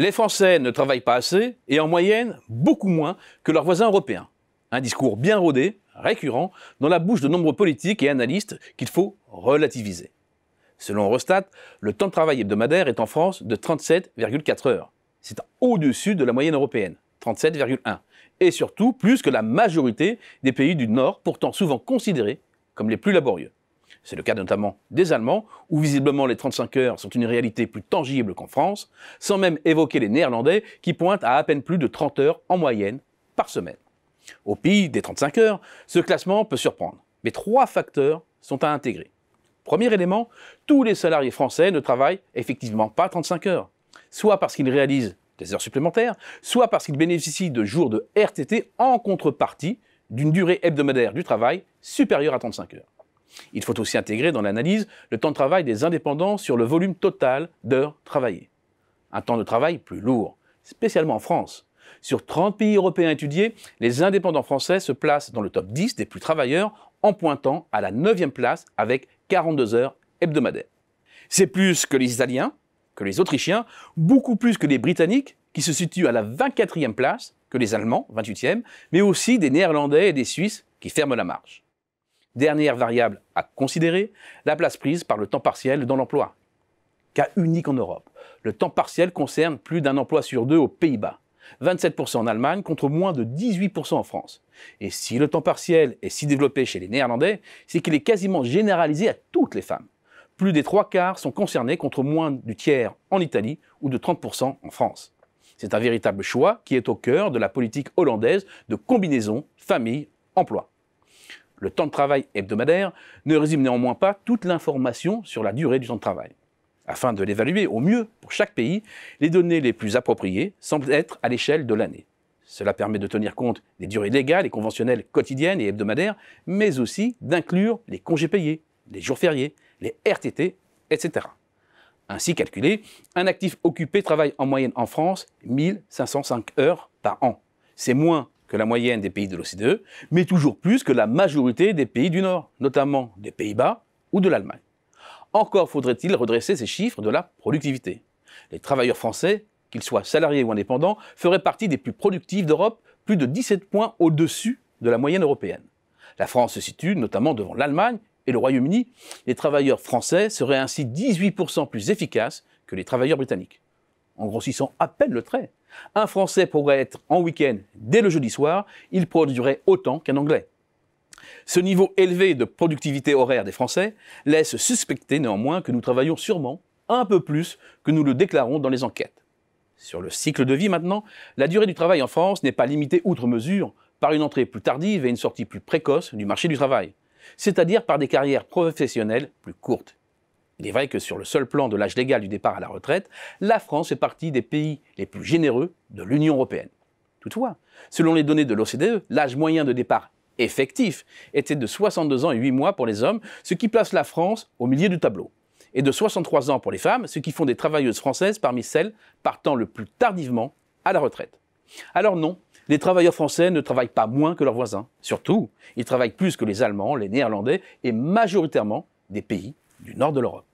Les Français ne travaillent pas assez et en moyenne beaucoup moins que leurs voisins européens. Un discours bien rodé, récurrent, dans la bouche de nombreux politiques et analystes qu'il faut relativiser. Selon Eurostat, le temps de travail hebdomadaire est en France de 37,4 heures. C'est au-dessus de la moyenne européenne, 37,1, et surtout plus que la majorité des pays du Nord, pourtant souvent considérés comme les plus laborieux. C'est le cas notamment des Allemands, où visiblement les 35 heures sont une réalité plus tangible qu'en France, sans même évoquer les Néerlandais qui pointent à à peine plus de 30 heures en moyenne par semaine. Au pays des 35 heures, ce classement peut surprendre, mais trois facteurs sont à intégrer. Premier élément, tous les salariés français ne travaillent effectivement pas 35 heures, soit parce qu'ils réalisent des heures supplémentaires, soit parce qu'ils bénéficient de jours de RTT en contrepartie d'une durée hebdomadaire du travail supérieure à 35 heures. Il faut aussi intégrer dans l'analyse le temps de travail des indépendants sur le volume total d'heures travaillées. Un temps de travail plus lourd, spécialement en France. Sur 30 pays européens étudiés, les indépendants français se placent dans le top 10 des plus travailleurs en pointant à la 9e place avec 42 heures hebdomadaires. C'est plus que les Italiens, que les Autrichiens, beaucoup plus que les Britanniques qui se situent à la 24e place, que les Allemands, 28e, mais aussi des Néerlandais et des Suisses qui ferment la marche. Dernière variable à considérer, la place prise par le temps partiel dans l'emploi. Cas unique en Europe. Le temps partiel concerne plus d'un emploi sur deux aux Pays-Bas. 27% en Allemagne contre moins de 18% en France. Et si le temps partiel est si développé chez les Néerlandais, c'est qu'il est quasiment généralisé à toutes les femmes. Plus des trois quarts sont concernés contre moins du tiers en Italie ou de 30% en France. C'est un véritable choix qui est au cœur de la politique hollandaise de combinaison famille-emploi le temps de travail hebdomadaire, ne résume néanmoins pas toute l'information sur la durée du temps de travail. Afin de l'évaluer au mieux pour chaque pays, les données les plus appropriées semblent être à l'échelle de l'année. Cela permet de tenir compte des durées légales et conventionnelles quotidiennes et hebdomadaires, mais aussi d'inclure les congés payés, les jours fériés, les RTT, etc. Ainsi calculé, un actif occupé travaille en moyenne en France 1505 heures par an. C'est moins que la moyenne des pays de l'OCDE, mais toujours plus que la majorité des pays du Nord, notamment des Pays-Bas ou de l'Allemagne. Encore faudrait-il redresser ces chiffres de la productivité. Les travailleurs français, qu'ils soient salariés ou indépendants, feraient partie des plus productifs d'Europe, plus de 17 points au-dessus de la moyenne européenne. La France se situe notamment devant l'Allemagne et le Royaume-Uni. Les travailleurs français seraient ainsi 18% plus efficaces que les travailleurs britanniques. En grossissant à peine le trait, un Français pourrait être en week-end dès le jeudi soir, il produirait autant qu'un Anglais. Ce niveau élevé de productivité horaire des Français laisse suspecter néanmoins que nous travaillons sûrement un peu plus que nous le déclarons dans les enquêtes. Sur le cycle de vie maintenant, la durée du travail en France n'est pas limitée outre mesure par une entrée plus tardive et une sortie plus précoce du marché du travail, c'est-à-dire par des carrières professionnelles plus courtes. Il est vrai que sur le seul plan de l'âge légal du départ à la retraite, la France fait partie des pays les plus généreux de l'Union européenne. Toutefois, selon les données de l'OCDE, l'âge moyen de départ effectif était de 62 ans et 8 mois pour les hommes, ce qui place la France au milieu du tableau, et de 63 ans pour les femmes, ce qui font des travailleuses françaises parmi celles partant le plus tardivement à la retraite. Alors non, les travailleurs français ne travaillent pas moins que leurs voisins. Surtout, ils travaillent plus que les Allemands, les Néerlandais et majoritairement des pays du nord de l'Europe.